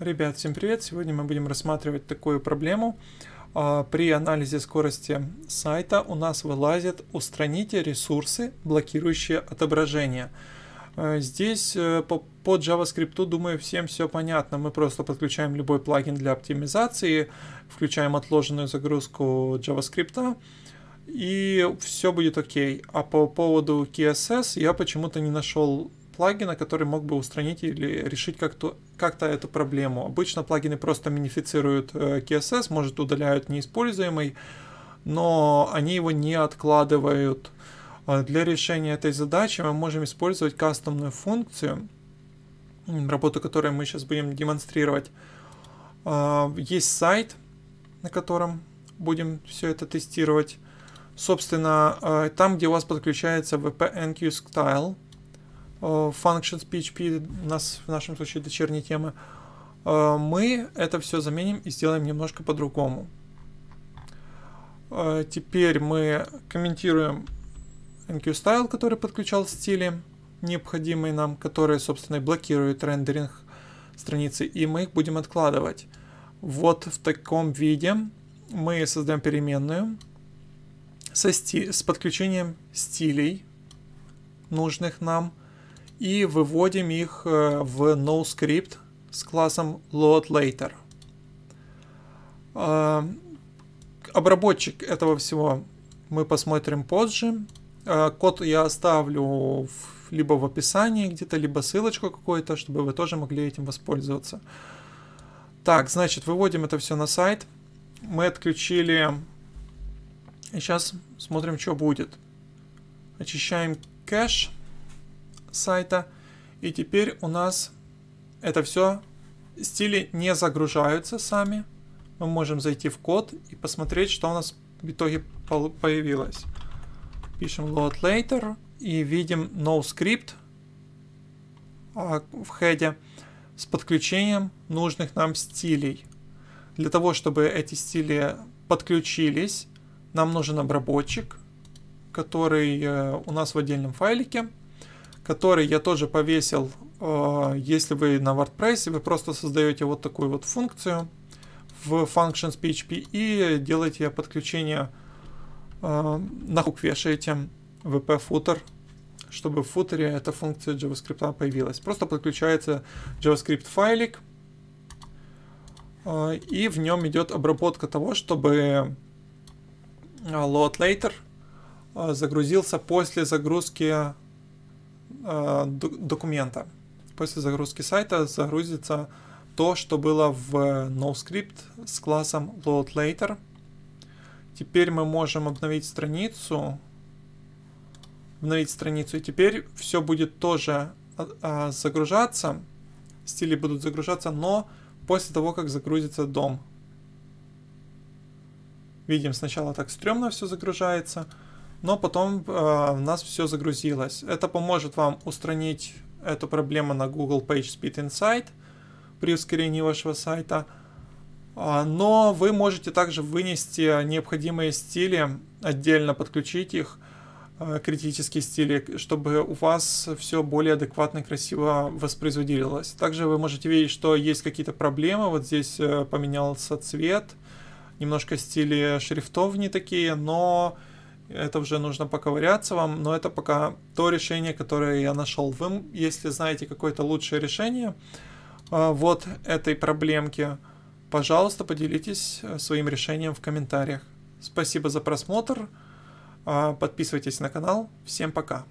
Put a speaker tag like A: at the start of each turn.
A: Ребят, всем привет! Сегодня мы будем рассматривать такую проблему. А, при анализе скорости сайта у нас вылазит «Устраните ресурсы, блокирующие отображение». А, здесь э, по, JavaScript, думаю, всем все понятно. Мы просто подключаем любой плагин для оптимизации, включаем отложенную загрузку JavaScript, и все будет окей. А по поводу KSS я почему-то не нашел плагина, который мог бы устранить или решить как-то как, -то, эту проблему. Обычно плагины просто минифицируют KSS, э, может удаляют неиспользуемый, но они его не откладывают. Э, для решения этой задачи мы можем использовать кастомную функцию, работу которой мы сейчас будем демонстрировать. Э, есть сайт, на котором будем все это тестировать. Собственно, там, где у вас подключается VPN QStyle. Э, functions PHP, нас в нашем случае дочерние темы, э, мы это все заменим и сделаем немножко по-другому. Э, теперь мы комментируем NQStyle, который подключал стили, необходимые нам, которые, собственно, и блокируют рендеринг страницы, и мы их будем откладывать. Вот в таком виде мы создаем переменную со сти с подключением стилей, нужных нам – и выводим их э, в NoScript с классом loadLater. Э, обработчик этого всего мы посмотрим позже. Э, код я оставлю либо в описании где-то, либо ссылочку какую-то, чтобы вы тоже могли этим воспользоваться. Так, значит, выводим это все на сайт. Мы отключили... И сейчас смотрим, что будет. Очищаем кэш сайта. И теперь у нас это все стили не загружаются сами. Мы можем зайти в код и посмотреть, что у нас в итоге появилось. Пишем load later и видим no script а, в хеде с подключением нужных нам стилей. Для того, чтобы эти стили подключились, нам нужен обработчик, который э, у нас в отдельном файлике который я тоже повесил. Э, если вы на WordPress, вы просто создаете вот такую вот функцию в functions.php и делаете подключение э, на хук вешаете wp footer, чтобы в футере эта функция JavaScript появилась. Просто подключается JavaScript файлик, э, и в нем идет обработка того, чтобы load later загрузился после загрузки Э, документа. После загрузки сайта загрузится то, что было в NoScript с классом loadLater. Теперь мы можем обновить страницу. Обновить страницу. И теперь все будет тоже э, э, загружаться. Стили будут загружаться, но после того, как загрузится дом. Видим, сначала так стрёмно все загружается но потом э, у нас все загрузилось. Это поможет вам устранить эту проблему на Google PageSpeed Insight при ускорении вашего сайта. А, но вы можете также вынести необходимые стили, отдельно подключить их, э, критические стили, чтобы у вас все более адекватно и красиво воспроизводилось. Также вы можете видеть, что есть какие-то проблемы. Вот здесь э, поменялся цвет, немножко стили шрифтов не такие, но это уже нужно поковыряться вам, но это пока то решение, которое я нашел. Вы, если знаете какое-то лучшее решение э, вот этой проблемки, пожалуйста, поделитесь э, своим решением в комментариях. Спасибо за просмотр. А, подписывайтесь на канал. Всем пока.